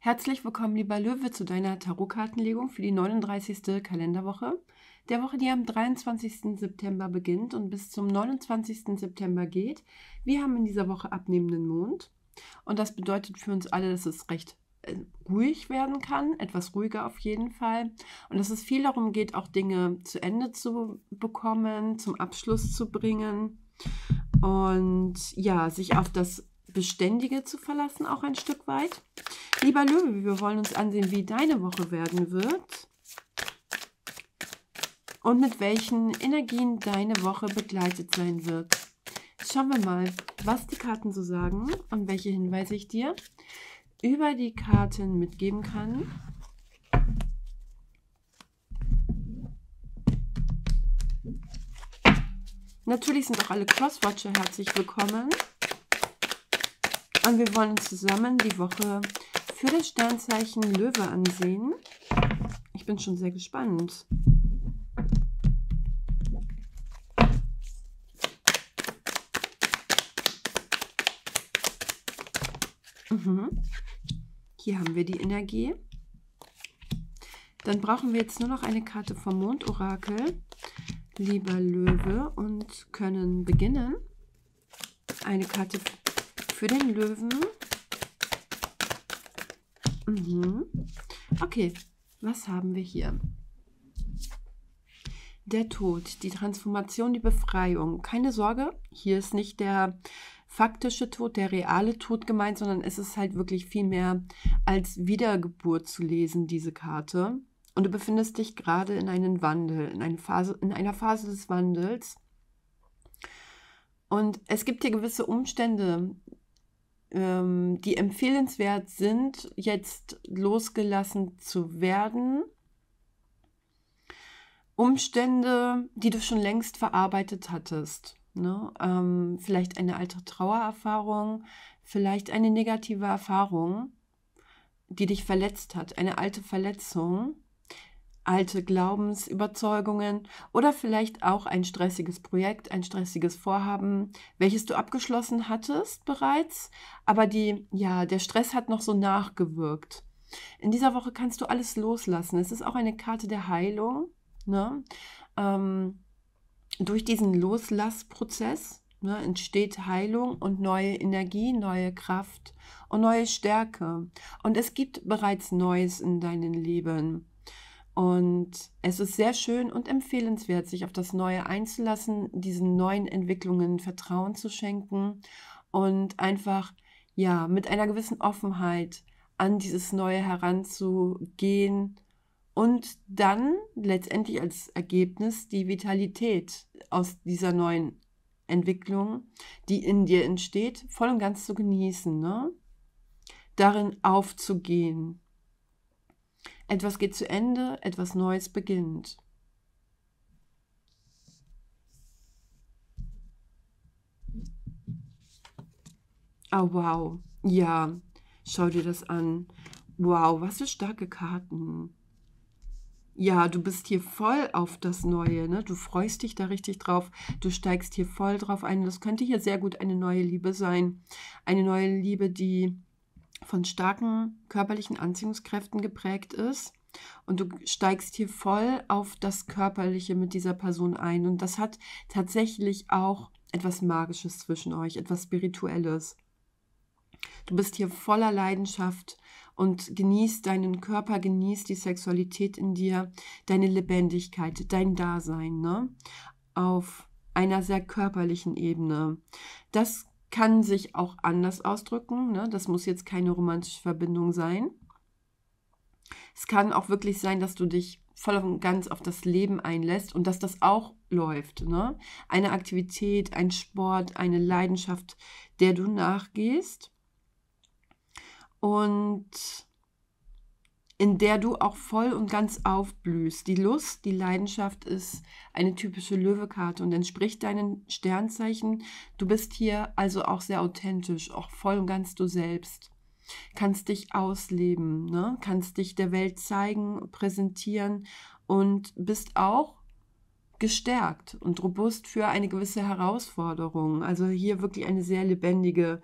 Herzlich willkommen, lieber Löwe, zu deiner Tarotkartenlegung für die 39. Kalenderwoche. Der Woche, die am 23. September beginnt und bis zum 29. September geht. Wir haben in dieser Woche abnehmenden Mond. Und das bedeutet für uns alle, dass es recht äh, ruhig werden kann, etwas ruhiger auf jeden Fall. Und dass es viel darum geht, auch Dinge zu Ende zu bekommen, zum Abschluss zu bringen. Und ja, sich auf das Beständige zu verlassen, auch ein Stück weit. Lieber Löwe, wir wollen uns ansehen, wie deine Woche werden wird und mit welchen Energien deine Woche begleitet sein wird. Schauen wir mal, was die Karten so sagen und welche Hinweise ich dir über die Karten mitgeben kann. Natürlich sind auch alle Crosswatcher herzlich willkommen. Und wir wollen zusammen die Woche für das Sternzeichen Löwe ansehen. Ich bin schon sehr gespannt. Mhm. Hier haben wir die Energie. Dann brauchen wir jetzt nur noch eine Karte vom Mondorakel, lieber Löwe, und können beginnen. Eine Karte für den Löwen. Mhm. Okay, was haben wir hier? Der Tod, die Transformation, die Befreiung. Keine Sorge, hier ist nicht der faktische Tod, der reale Tod gemeint, sondern es ist halt wirklich viel mehr als Wiedergeburt zu lesen, diese Karte. Und du befindest dich gerade in einem Wandel, in, eine Phase, in einer Phase des Wandels. Und es gibt hier gewisse Umstände, ähm, die empfehlenswert sind, jetzt losgelassen zu werden. Umstände, die du schon längst verarbeitet hattest. Ne? Ähm, vielleicht eine alte Trauererfahrung, vielleicht eine negative Erfahrung, die dich verletzt hat, eine alte Verletzung alte Glaubensüberzeugungen oder vielleicht auch ein stressiges Projekt, ein stressiges Vorhaben, welches du abgeschlossen hattest bereits, aber die ja, der Stress hat noch so nachgewirkt. In dieser Woche kannst du alles loslassen. Es ist auch eine Karte der Heilung, ne? Ähm, durch diesen Loslassprozess ne, entsteht Heilung und neue Energie, neue Kraft und neue Stärke. Und es gibt bereits Neues in deinem Leben. Und es ist sehr schön und empfehlenswert, sich auf das Neue einzulassen, diesen neuen Entwicklungen Vertrauen zu schenken und einfach ja mit einer gewissen Offenheit an dieses Neue heranzugehen und dann letztendlich als Ergebnis die Vitalität aus dieser neuen Entwicklung, die in dir entsteht, voll und ganz zu genießen, ne? darin aufzugehen etwas geht zu Ende, etwas Neues beginnt. Oh, wow. Ja, schau dir das an. Wow, was für starke Karten. Ja, du bist hier voll auf das Neue, ne? Du freust dich da richtig drauf. Du steigst hier voll drauf ein. Das könnte hier sehr gut eine neue Liebe sein. Eine neue Liebe, die von starken körperlichen Anziehungskräften geprägt ist. Und du steigst hier voll auf das Körperliche mit dieser Person ein. Und das hat tatsächlich auch etwas Magisches zwischen euch, etwas Spirituelles. Du bist hier voller Leidenschaft und genießt deinen Körper, genießt die Sexualität in dir, deine Lebendigkeit, dein Dasein, ne? Auf einer sehr körperlichen Ebene. Das kann sich auch anders ausdrücken. Ne? Das muss jetzt keine romantische Verbindung sein. Es kann auch wirklich sein, dass du dich voll und ganz auf das Leben einlässt und dass das auch läuft. Ne? Eine Aktivität, ein Sport, eine Leidenschaft, der du nachgehst. Und in der du auch voll und ganz aufblühst. Die Lust, die Leidenschaft ist eine typische Löwekarte und entspricht deinen Sternzeichen. Du bist hier also auch sehr authentisch, auch voll und ganz du selbst. Kannst dich ausleben, ne? kannst dich der Welt zeigen, präsentieren und bist auch gestärkt und robust für eine gewisse Herausforderung. Also hier wirklich eine sehr lebendige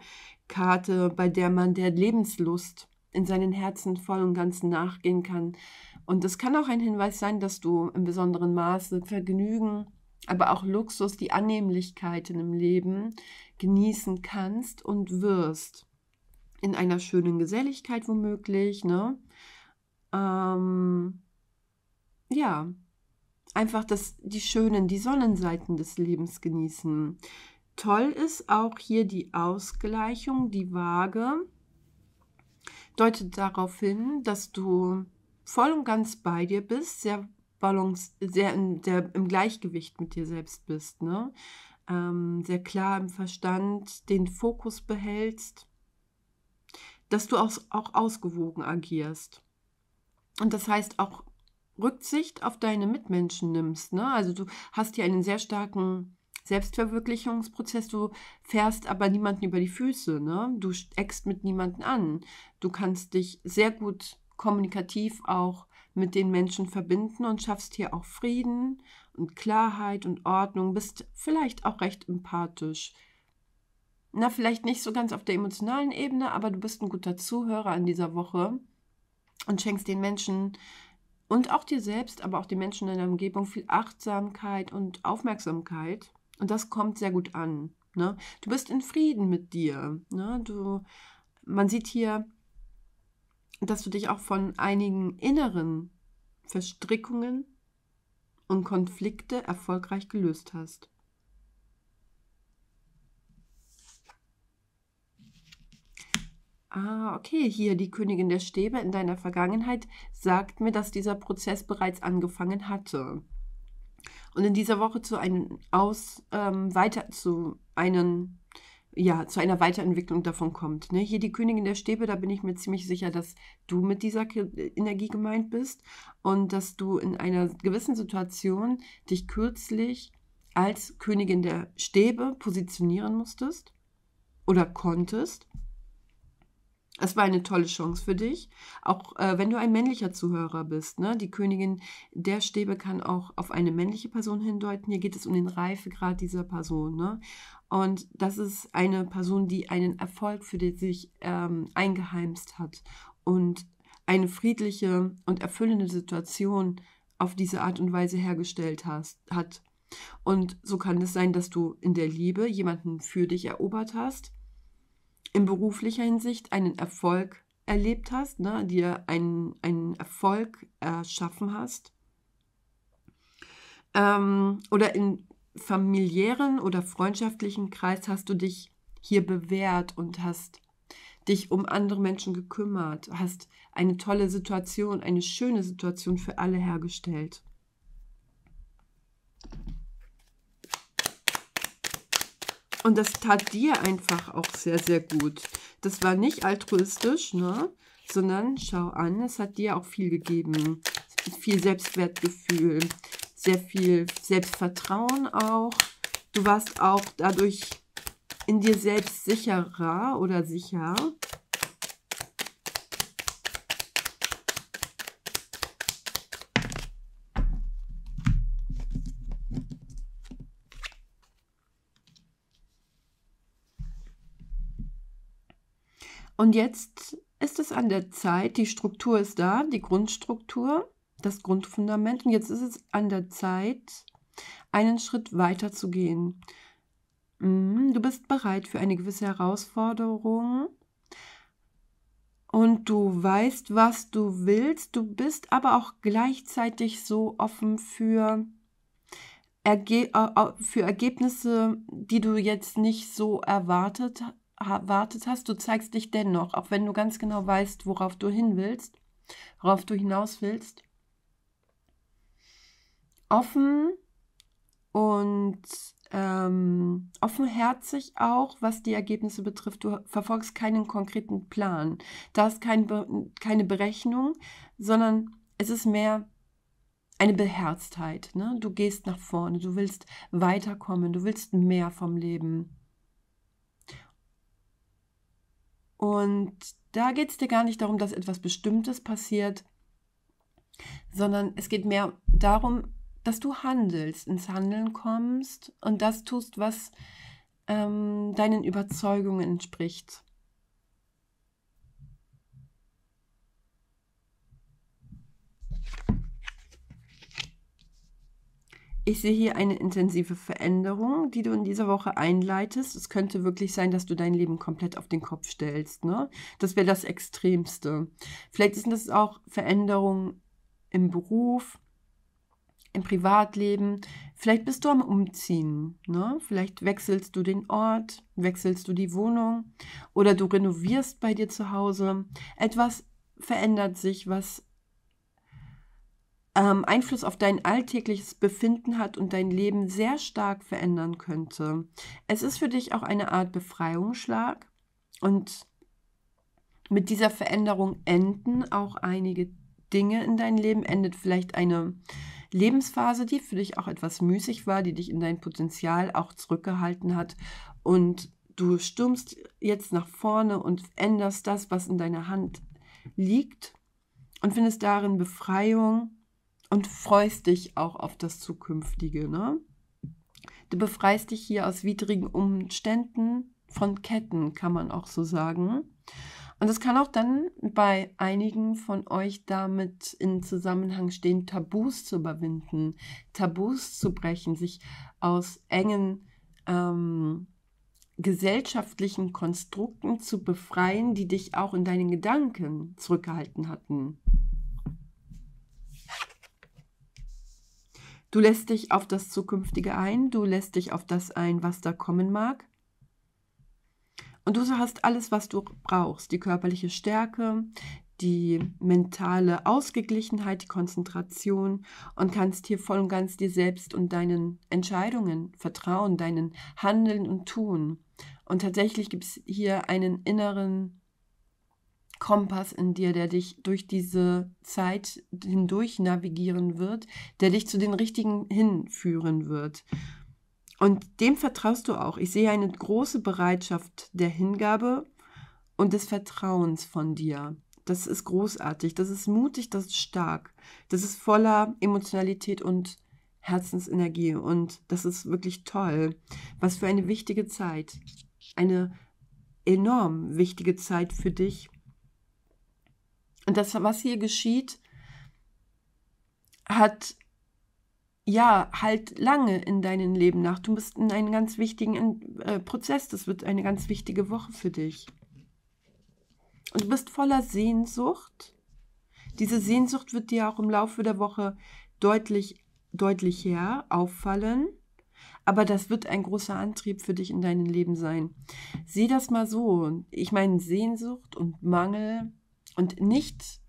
Karte, bei der man der Lebenslust in seinen Herzen voll und ganz nachgehen kann. Und es kann auch ein Hinweis sein, dass du im besonderen Maße Vergnügen, aber auch Luxus, die Annehmlichkeiten im Leben genießen kannst und wirst. In einer schönen Geselligkeit womöglich, ne? Ähm, ja, einfach das, die schönen, die Sonnenseiten des Lebens genießen. Toll ist auch hier die Ausgleichung, die Waage deutet darauf hin, dass du voll und ganz bei dir bist, sehr balance, sehr, in, sehr im Gleichgewicht mit dir selbst bist, ne? Ähm, sehr klar im Verstand, den Fokus behältst, dass du auch, auch ausgewogen agierst. Und das heißt auch Rücksicht auf deine Mitmenschen nimmst. Ne? Also du hast hier einen sehr starken Selbstverwirklichungsprozess. Du fährst aber niemanden über die Füße, ne? Du eckst mit niemanden an. Du kannst dich sehr gut kommunikativ auch mit den Menschen verbinden und schaffst hier auch Frieden und Klarheit und Ordnung, bist vielleicht auch recht empathisch. Na, vielleicht nicht so ganz auf der emotionalen Ebene, aber du bist ein guter Zuhörer in dieser Woche und schenkst den Menschen und auch dir selbst, aber auch den Menschen in deiner Umgebung viel Achtsamkeit und Aufmerksamkeit. Und das kommt sehr gut an. Ne? Du bist in Frieden mit dir. Ne? Du, man sieht hier, dass du dich auch von einigen inneren Verstrickungen und Konflikte erfolgreich gelöst hast. Ah, okay, hier die Königin der Stäbe in deiner Vergangenheit sagt mir, dass dieser Prozess bereits angefangen hatte und in dieser Woche zu einem aus ähm, weiter zu einen ja zu einer Weiterentwicklung davon kommt. Ne? Hier die Königin der Stäbe, da bin ich mir ziemlich sicher, dass du mit dieser Energie gemeint bist und dass du in einer gewissen Situation dich kürzlich als Königin der Stäbe positionieren musstest oder konntest es war eine tolle Chance für dich, auch äh, wenn du ein männlicher Zuhörer bist. Ne? Die Königin der Stäbe kann auch auf eine männliche Person hindeuten. Hier geht es um den Reifegrad dieser Person. Ne? Und das ist eine Person, die einen Erfolg für sich ähm, eingeheimst hat und eine friedliche und erfüllende Situation auf diese Art und Weise hergestellt hast, hat. Und so kann es sein, dass du in der Liebe jemanden für dich erobert hast in beruflicher Hinsicht einen Erfolg erlebt hast, ne, dir einen, einen Erfolg erschaffen hast. Ähm, oder in familiären oder freundschaftlichen Kreis hast du dich hier bewährt und hast dich um andere Menschen gekümmert, hast eine tolle Situation, eine schöne Situation für alle hergestellt. Und das tat dir einfach auch sehr, sehr gut. Das war nicht altruistisch, ne? sondern schau an, es hat dir auch viel gegeben. Viel Selbstwertgefühl, sehr viel Selbstvertrauen auch. Du warst auch dadurch in dir selbst sicherer oder sicher. Und jetzt ist es an der Zeit, die Struktur ist da, die Grundstruktur, das Grundfundament. Und jetzt ist es an der Zeit, einen Schritt weiter zu gehen. Mhm, du bist bereit für eine gewisse Herausforderung und du weißt, was du willst. Du bist aber auch gleichzeitig so offen für, Erge für Ergebnisse, die du jetzt nicht so erwartet hast erwartet hast, du zeigst dich dennoch, auch wenn du ganz genau weißt, worauf du hin willst, worauf du hinaus willst. Offen und ähm, offenherzig auch, was die Ergebnisse betrifft. Du verfolgst keinen konkreten Plan. Da ist kein, keine Berechnung, sondern es ist mehr eine Beherztheit. Ne? Du gehst nach vorne, du willst weiterkommen, du willst mehr vom Leben. Und da geht es dir gar nicht darum, dass etwas Bestimmtes passiert, sondern es geht mehr darum, dass du handelst, ins Handeln kommst und das tust, was ähm, deinen Überzeugungen entspricht. Ich sehe hier eine intensive Veränderung, die du in dieser Woche einleitest. Es könnte wirklich sein, dass du dein Leben komplett auf den Kopf stellst. Ne? Das wäre das Extremste. Vielleicht sind es auch Veränderungen im Beruf, im Privatleben. Vielleicht bist du am Umziehen. Ne? Vielleicht wechselst du den Ort, wechselst du die Wohnung oder du renovierst bei dir zu Hause. Etwas verändert sich, was ähm, Einfluss auf dein alltägliches Befinden hat und dein Leben sehr stark verändern könnte. Es ist für dich auch eine Art Befreiungsschlag und mit dieser Veränderung enden auch einige Dinge in deinem Leben, endet vielleicht eine Lebensphase, die für dich auch etwas müßig war, die dich in dein Potenzial auch zurückgehalten hat und du stürmst jetzt nach vorne und änderst das, was in deiner Hand liegt und findest darin Befreiung und freust dich auch auf das Zukünftige. Ne? Du befreist dich hier aus widrigen Umständen von Ketten, kann man auch so sagen. Und es kann auch dann bei einigen von euch damit in Zusammenhang stehen, Tabus zu überwinden, Tabus zu brechen, sich aus engen ähm, gesellschaftlichen Konstrukten zu befreien, die dich auch in deinen Gedanken zurückgehalten hatten. Du lässt dich auf das Zukünftige ein, du lässt dich auf das ein, was da kommen mag. Und du hast alles, was du brauchst, die körperliche Stärke, die mentale Ausgeglichenheit, die Konzentration und kannst hier voll und ganz dir selbst und deinen Entscheidungen vertrauen, deinen Handeln und Tun. Und tatsächlich gibt es hier einen inneren Kompass in dir, der dich durch diese Zeit hindurch navigieren wird, der dich zu den richtigen hinführen wird. Und dem vertraust du auch. Ich sehe eine große Bereitschaft der Hingabe und des Vertrauens von dir. Das ist großartig, das ist mutig, das ist stark, das ist voller Emotionalität und Herzensenergie und das ist wirklich toll. Was für eine wichtige Zeit. Eine enorm wichtige Zeit für dich, und das, was hier geschieht, hat ja halt lange in deinem Leben nach. Du bist in einem ganz wichtigen äh, Prozess. Das wird eine ganz wichtige Woche für dich. Und du bist voller Sehnsucht. Diese Sehnsucht wird dir auch im Laufe der Woche deutlich, deutlich her auffallen. Aber das wird ein großer Antrieb für dich in deinem Leben sein. Sieh das mal so. Ich meine, Sehnsucht und Mangel und nicht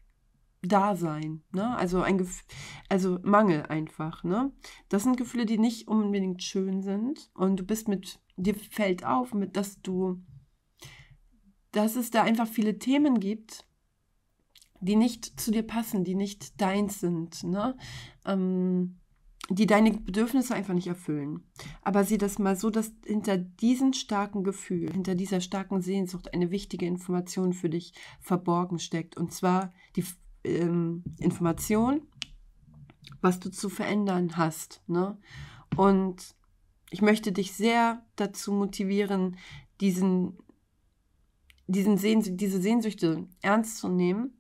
Dasein, ne? Also ein Gef also Mangel einfach, ne? Das sind Gefühle, die nicht unbedingt schön sind und du bist mit dir fällt auf, mit dass du dass es da einfach viele Themen gibt, die nicht zu dir passen, die nicht deins sind, ne? Ähm, die deine Bedürfnisse einfach nicht erfüllen. Aber sieh das mal so, dass hinter diesem starken Gefühl, hinter dieser starken Sehnsucht eine wichtige Information für dich verborgen steckt. Und zwar die ähm, Information, was du zu verändern hast. Ne? Und ich möchte dich sehr dazu motivieren, diesen, diesen Sehns diese Sehnsüchte ernst zu nehmen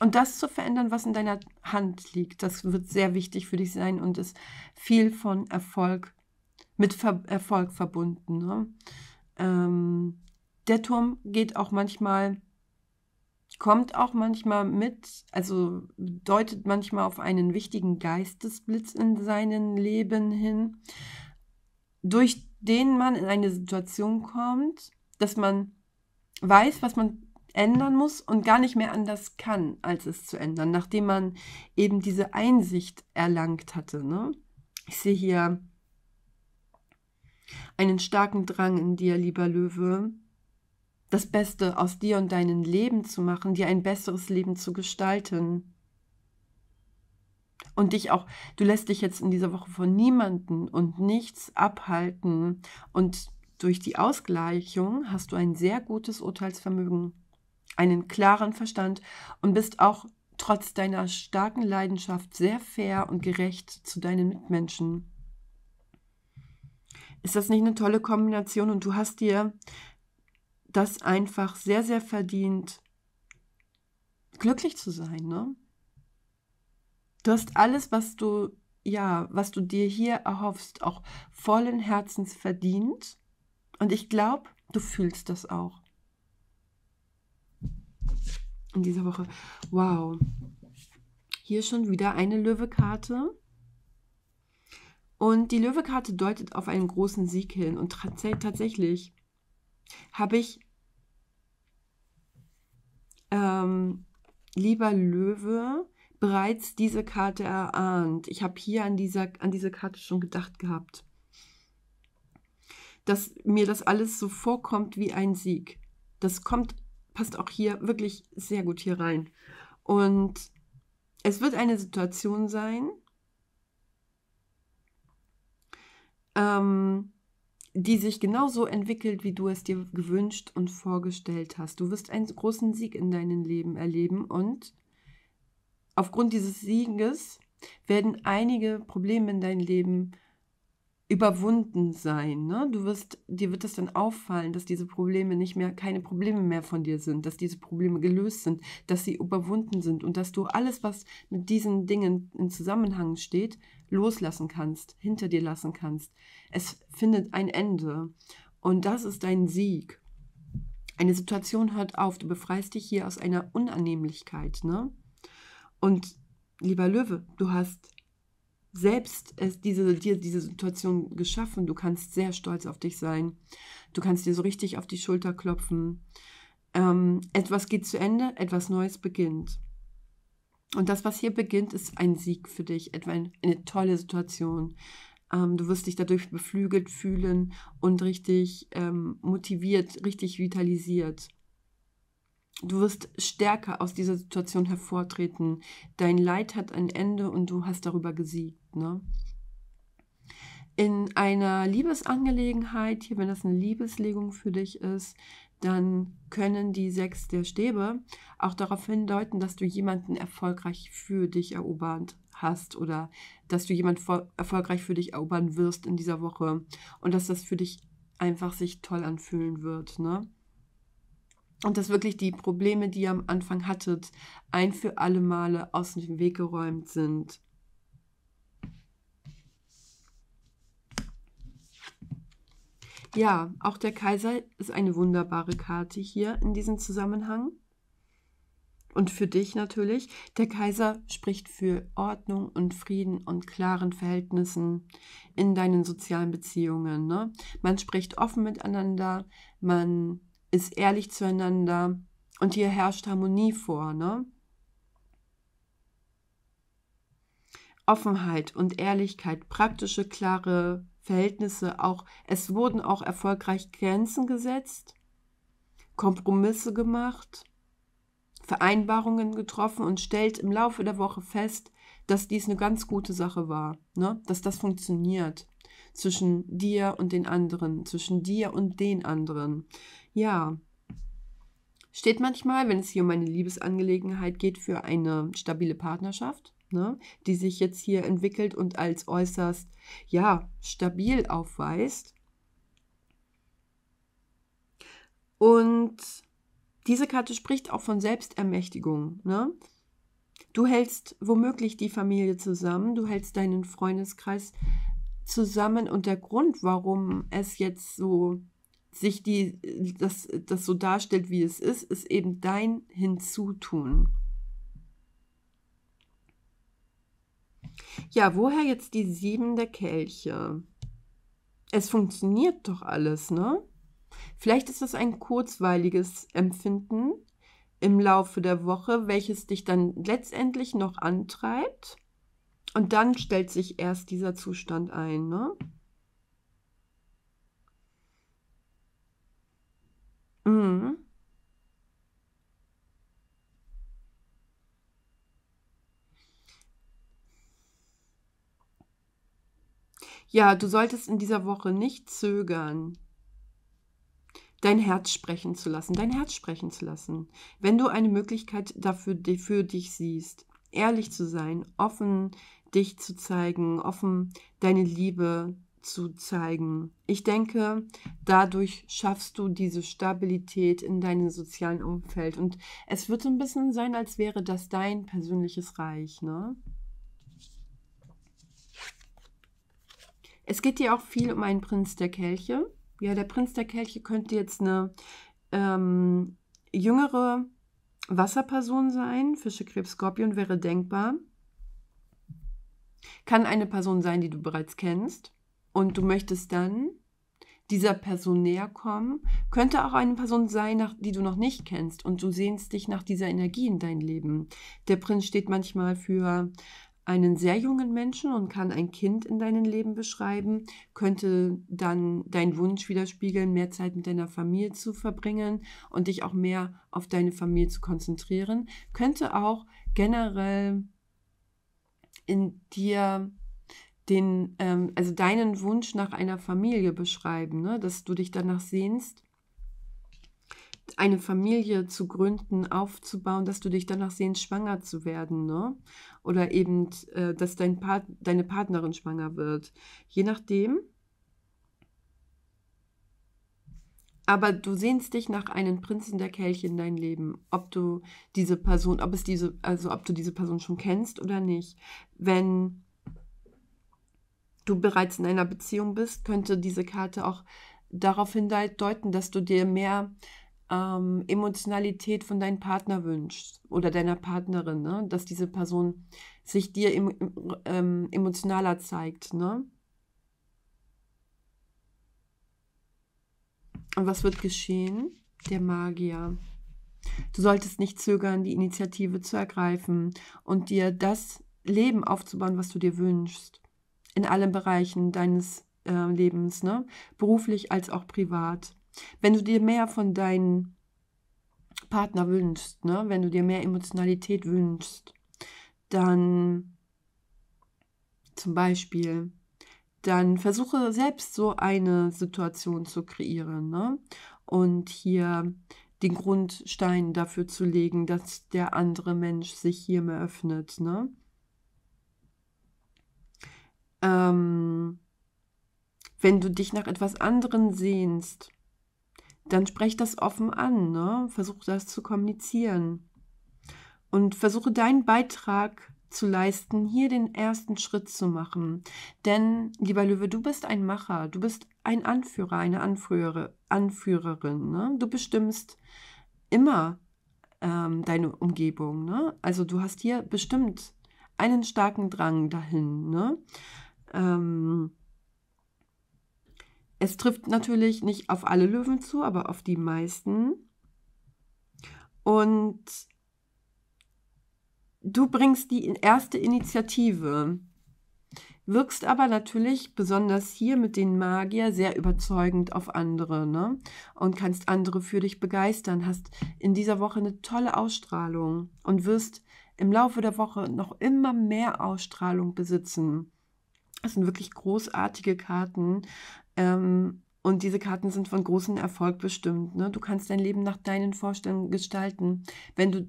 und das zu verändern, was in deiner Hand liegt, das wird sehr wichtig für dich sein und ist viel von Erfolg, mit Ver Erfolg verbunden. Ne? Ähm, der Turm geht auch manchmal, kommt auch manchmal mit, also deutet manchmal auf einen wichtigen Geistesblitz in seinem Leben hin, durch den man in eine Situation kommt, dass man weiß, was man ändern muss und gar nicht mehr anders kann, als es zu ändern, nachdem man eben diese Einsicht erlangt hatte. Ne? Ich sehe hier einen starken Drang in dir, lieber Löwe, das Beste aus dir und deinem Leben zu machen, dir ein besseres Leben zu gestalten. Und dich auch, du lässt dich jetzt in dieser Woche von niemanden und nichts abhalten. Und durch die Ausgleichung hast du ein sehr gutes Urteilsvermögen einen klaren Verstand und bist auch trotz deiner starken Leidenschaft sehr fair und gerecht zu deinen Mitmenschen. Ist das nicht eine tolle Kombination und du hast dir das einfach sehr, sehr verdient, glücklich zu sein, ne? Du hast alles, was du, ja, was du dir hier erhoffst, auch vollen Herzens verdient. Und ich glaube, du fühlst das auch in dieser Woche. Wow. Hier schon wieder eine Löwekarte. Und die Löwekarte deutet auf einen großen Sieg hin. Und tatsächlich habe ich ähm, lieber Löwe bereits diese Karte erahnt. Ich habe hier an, dieser, an diese Karte schon gedacht gehabt. Dass mir das alles so vorkommt wie ein Sieg. Das kommt passt auch hier wirklich sehr gut hier rein. Und es wird eine Situation sein, ähm, die sich genauso entwickelt, wie du es dir gewünscht und vorgestellt hast. Du wirst einen großen Sieg in deinem Leben erleben und aufgrund dieses Sieges werden einige Probleme in deinem Leben überwunden sein. Ne? Du wirst, dir wird es dann auffallen, dass diese Probleme nicht mehr, keine Probleme mehr von dir sind, dass diese Probleme gelöst sind, dass sie überwunden sind und dass du alles, was mit diesen Dingen in Zusammenhang steht, loslassen kannst, hinter dir lassen kannst. Es findet ein Ende. Und das ist dein Sieg. Eine Situation hört auf, du befreist dich hier aus einer Unannehmlichkeit, ne? Und lieber Löwe, du hast selbst es diese, dir diese Situation geschaffen. Du kannst sehr stolz auf dich sein. Du kannst dir so richtig auf die Schulter klopfen. Ähm, etwas geht zu Ende, etwas Neues beginnt. Und das, was hier beginnt, ist ein Sieg für dich, etwa eine tolle Situation. Ähm, du wirst dich dadurch beflügelt fühlen und richtig ähm, motiviert, richtig vitalisiert. Du wirst stärker aus dieser Situation hervortreten. Dein Leid hat ein Ende und du hast darüber gesiegt. Ne? In einer Liebesangelegenheit, hier wenn das eine Liebeslegung für dich ist, dann können die sechs der Stäbe auch darauf hindeuten, dass du jemanden erfolgreich für dich erobert hast oder dass du jemanden erfolgreich für dich erobern wirst in dieser Woche und dass das für dich einfach sich toll anfühlen wird. Ne? und dass wirklich die Probleme, die ihr am Anfang hattet, ein für alle Male aus dem Weg geräumt sind. Ja, auch der Kaiser ist eine wunderbare Karte hier in diesem Zusammenhang. Und für dich natürlich. Der Kaiser spricht für Ordnung und Frieden und klaren Verhältnissen in deinen sozialen Beziehungen. Ne? Man spricht offen miteinander, man ist ehrlich zueinander und hier herrscht Harmonie vor, ne? Offenheit und Ehrlichkeit, praktische, klare Verhältnisse, auch es wurden auch erfolgreich Grenzen gesetzt, Kompromisse gemacht, Vereinbarungen getroffen und stellt im Laufe der Woche fest, dass dies eine ganz gute Sache war, ne? dass das funktioniert zwischen dir und den anderen, zwischen dir und den anderen. Ja. Steht manchmal, wenn es hier um eine Liebesangelegenheit geht, für eine stabile Partnerschaft, ne, die sich jetzt hier entwickelt und als äußerst, ja, stabil aufweist. Und diese Karte spricht auch von Selbstermächtigung. Ne? Du hältst womöglich die Familie zusammen, du hältst deinen Freundeskreis zusammen und der Grund, warum es jetzt so sich die, das, das so darstellt, wie es ist, ist eben dein Hinzutun. Ja, woher jetzt die sieben der Kelche? Es funktioniert doch alles, ne? Vielleicht ist das ein kurzweiliges Empfinden im Laufe der Woche, welches dich dann letztendlich noch antreibt. Und dann stellt sich erst dieser Zustand ein, ne? Mhm. Ja, du solltest in dieser Woche nicht zögern dein Herz sprechen zu lassen, dein Herz sprechen zu lassen. Wenn du eine Möglichkeit dafür für dich siehst, ehrlich zu sein, offen dich zu zeigen, offen deine Liebe zu zeigen. Ich denke, dadurch schaffst du diese Stabilität in deinem sozialen Umfeld. Und es wird so ein bisschen sein, als wäre das dein persönliches Reich, ne? Es geht dir auch viel um einen Prinz der Kelche. Ja, der Prinz der Kelche könnte jetzt eine ähm, jüngere Wasserperson sein. Fische, Krebs, Skorpion wäre denkbar. Kann eine Person sein, die du bereits kennst und du möchtest dann dieser Person näher kommen, könnte auch eine Person sein, nach, die du noch nicht kennst und du sehnst dich nach dieser Energie in dein Leben. Der Prinz steht manchmal für einen sehr jungen Menschen und kann ein Kind in deinem Leben beschreiben, könnte dann deinen Wunsch widerspiegeln, mehr Zeit mit deiner Familie zu verbringen und dich auch mehr auf deine Familie zu konzentrieren, könnte auch generell in dir den, ähm, also deinen Wunsch nach einer Familie beschreiben, ne? dass du dich danach sehnst, eine Familie zu gründen, aufzubauen, dass du dich danach sehnst, schwanger zu werden, ne? Oder eben, äh, dass dein Part, deine Partnerin schwanger wird. Je nachdem. Aber du sehnst dich nach einem Prinzen der Kelche in dein Leben, ob du diese Person, ob es diese, also ob du diese Person schon kennst oder nicht. Wenn du bereits in einer Beziehung bist, könnte diese Karte auch darauf hindeuten, dass du dir mehr ähm, Emotionalität von deinem Partner wünschst oder deiner Partnerin, ne? dass diese Person sich dir em ähm, emotionaler zeigt. Ne? Und was wird geschehen? Der Magier. Du solltest nicht zögern, die Initiative zu ergreifen und dir das Leben aufzubauen, was du dir wünschst in allen Bereichen deines äh, Lebens, ne? beruflich als auch privat. Wenn du dir mehr von deinem Partner wünschst, ne? wenn du dir mehr Emotionalität wünschst, dann zum Beispiel, dann versuche selbst so eine Situation zu kreieren ne? und hier den Grundstein dafür zu legen, dass der andere Mensch sich hier mehr öffnet. Ne? ähm, wenn du dich nach etwas anderem sehnst, dann sprech das offen an, ne? Versuch das zu kommunizieren. Und versuche deinen Beitrag zu leisten, hier den ersten Schritt zu machen. Denn, lieber Löwe, du bist ein Macher, du bist ein Anführer, eine Anführer, Anführerin. Ne? Du bestimmst immer ähm, deine Umgebung. Ne? Also du hast hier bestimmt einen starken Drang dahin. Ne? Ähm, es trifft natürlich nicht auf alle Löwen zu, aber auf die meisten. Und du bringst die erste Initiative, wirkst aber natürlich besonders hier mit den Magier sehr überzeugend auf andere ne? und kannst andere für dich begeistern, hast in dieser Woche eine tolle Ausstrahlung und wirst im Laufe der Woche noch immer mehr Ausstrahlung besitzen. Es sind wirklich großartige Karten. Ähm, und diese Karten sind von großem Erfolg bestimmt. Ne? Du kannst dein Leben nach deinen Vorstellungen gestalten. Wenn du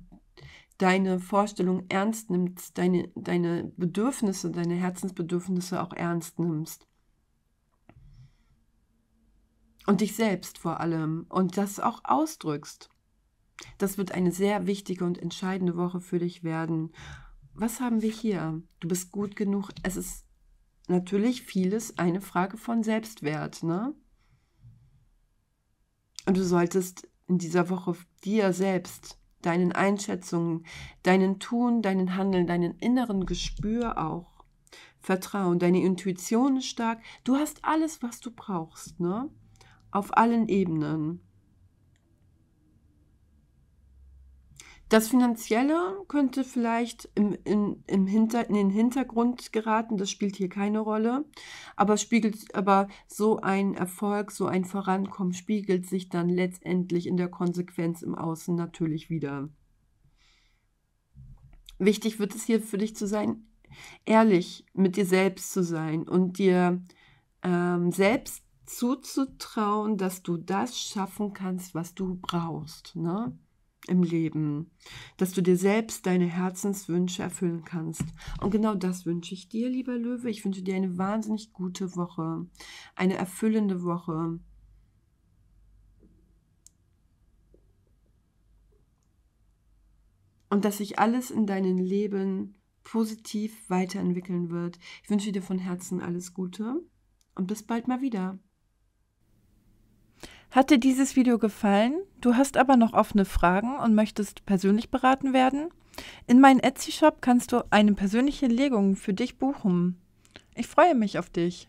deine Vorstellung ernst nimmst, deine, deine Bedürfnisse, deine Herzensbedürfnisse auch ernst nimmst. Und dich selbst vor allem. Und das auch ausdrückst. Das wird eine sehr wichtige und entscheidende Woche für dich werden. Was haben wir hier? Du bist gut genug. Es ist natürlich vieles eine Frage von Selbstwert, ne? Und du solltest in dieser Woche dir selbst, deinen Einschätzungen, deinen Tun, deinen Handeln, deinen inneren Gespür auch vertrauen. Deine Intuition ist stark. Du hast alles, was du brauchst, ne? Auf allen Ebenen. Das Finanzielle könnte vielleicht im, in, im Hinter, in den Hintergrund geraten, das spielt hier keine Rolle, aber, spiegelt, aber so ein Erfolg, so ein Vorankommen spiegelt sich dann letztendlich in der Konsequenz im Außen natürlich wieder. Wichtig wird es hier für dich zu sein, ehrlich mit dir selbst zu sein und dir ähm, selbst zuzutrauen, dass du das schaffen kannst, was du brauchst. Ne? im Leben, dass du dir selbst deine Herzenswünsche erfüllen kannst. Und genau das wünsche ich dir, lieber Löwe. Ich wünsche dir eine wahnsinnig gute Woche, eine erfüllende Woche. Und dass sich alles in deinem Leben positiv weiterentwickeln wird. Ich wünsche dir von Herzen alles Gute und bis bald mal wieder. Hat dir dieses Video gefallen? Du hast aber noch offene Fragen und möchtest persönlich beraten werden? In meinem Etsy-Shop kannst du eine persönliche Legung für dich buchen. Ich freue mich auf dich.